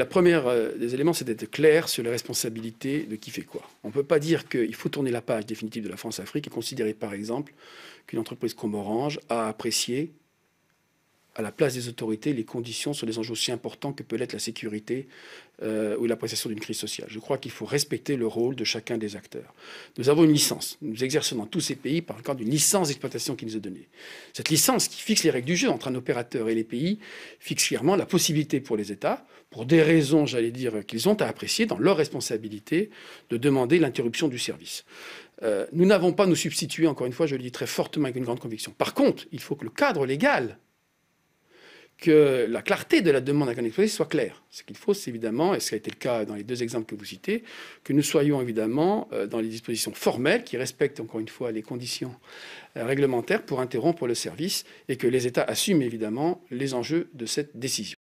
La première euh, des éléments, c'est d'être clair sur les responsabilités de qui fait quoi. On ne peut pas dire qu'il faut tourner la page définitive de la France-Afrique et considérer, par exemple, qu'une entreprise comme Orange a apprécié à la place des autorités les conditions sur les enjeux aussi importants que peut l'être la sécurité euh, ou l'appréciation d'une crise sociale. Je crois qu'il faut respecter le rôle de chacun des acteurs. Nous avons une licence. Nous exerçons dans tous ces pays par le cadre d'une licence d'exploitation qui nous est donnée. Cette licence qui fixe les règles du jeu entre un opérateur et les pays fixe clairement la possibilité pour les États, pour des raisons, j'allais dire, qu'ils ont à apprécier dans leur responsabilité, de demander l'interruption du service. Euh, nous n'avons pas à nous substituer, encore une fois, je le dis très fortement avec une grande conviction. Par contre, il faut que le cadre légal que la clarté de la demande à un exposé soit claire. Ce qu'il faut, c'est évidemment, et ce a été le cas dans les deux exemples que vous citez, que nous soyons évidemment euh, dans les dispositions formelles qui respectent encore une fois les conditions euh, réglementaires pour interrompre le service et que les États assument évidemment les enjeux de cette décision.